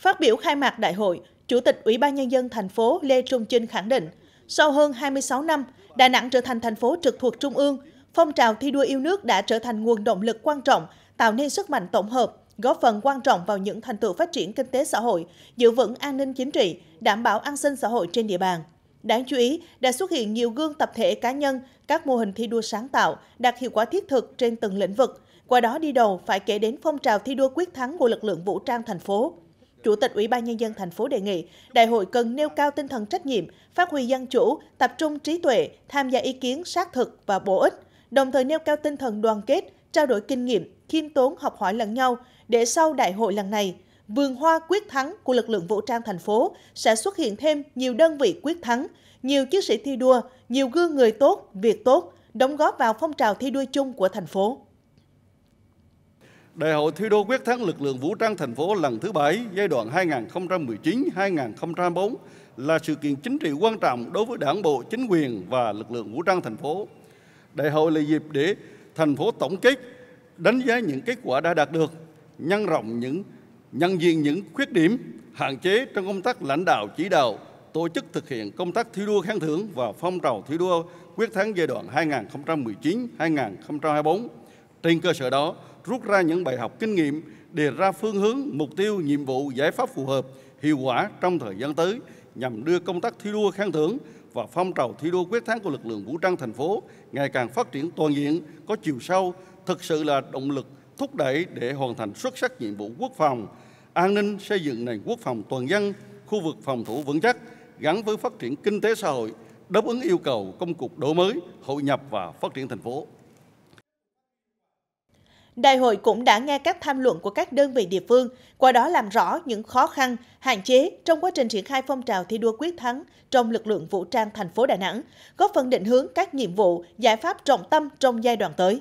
Phát biểu khai mạc đại hội, Chủ tịch Ủy ban Nhân dân thành phố Lê Trung Trinh khẳng định, sau hơn 26 năm, Đà Nẵng trở thành thành phố trực thuộc Trung ương, phong trào thi đua yêu nước đã trở thành nguồn động lực quan trọng, tạo nên sức mạnh tổng hợp, góp phần quan trọng vào những thành tựu phát triển kinh tế xã hội, giữ vững an ninh chính trị, đảm bảo an sinh xã hội trên địa bàn. Đáng chú ý, đã xuất hiện nhiều gương tập thể cá nhân, các mô hình thi đua sáng tạo, đạt hiệu quả thiết thực trên từng lĩnh vực. Qua đó đi đầu phải kể đến phong trào thi đua quyết thắng của lực lượng vũ trang thành phố. Chủ tịch Ủy ban Nhân dân thành phố đề nghị đại hội cần nêu cao tinh thần trách nhiệm, phát huy dân chủ, tập trung trí tuệ, tham gia ý kiến xác thực và bổ ích, đồng thời nêu cao tinh thần đoàn kết, trao đổi kinh nghiệm, khiêm tốn học hỏi lẫn nhau để sau đại hội lần này, vườn hoa quyết thắng của lực lượng vũ trang thành phố sẽ xuất hiện thêm nhiều đơn vị quyết thắng, nhiều chiến sĩ thi đua, nhiều gương người tốt, việc tốt, đóng góp vào phong trào thi đua chung của thành phố. Đại hội thi đua quyết thắng lực lượng vũ trang thành phố lần thứ bảy giai đoạn 2019-2024 là sự kiện chính trị quan trọng đối với đảng bộ, chính quyền và lực lượng vũ trang thành phố. Đại hội là dịp để thành phố tổng kết, đánh giá những kết quả đã đạt được, nhân rộng những nhân diện những khuyết điểm, hạn chế trong công tác lãnh đạo chỉ đạo, tổ chức thực hiện công tác thi đua khen thưởng và phong trào thi đua quyết thắng giai đoạn 2019-2024. Trên cơ sở đó, rút ra những bài học kinh nghiệm, đề ra phương hướng, mục tiêu, nhiệm vụ, giải pháp phù hợp, hiệu quả trong thời gian tới nhằm đưa công tác thi đua khen thưởng và phong trào thi đua quyết thắng của lực lượng vũ trang thành phố ngày càng phát triển toàn diện, có chiều sâu, thực sự là động lực thúc đẩy để hoàn thành xuất sắc nhiệm vụ quốc phòng, an ninh xây dựng nền quốc phòng toàn dân, khu vực phòng thủ vững chắc, gắn với phát triển kinh tế xã hội, đáp ứng yêu cầu công cuộc đổi mới, hội nhập và phát triển thành phố. Đại hội cũng đã nghe các tham luận của các đơn vị địa phương, qua đó làm rõ những khó khăn, hạn chế trong quá trình triển khai phong trào thi đua quyết thắng trong lực lượng vũ trang thành phố Đà Nẵng, góp phần định hướng các nhiệm vụ, giải pháp trọng tâm trong giai đoạn tới.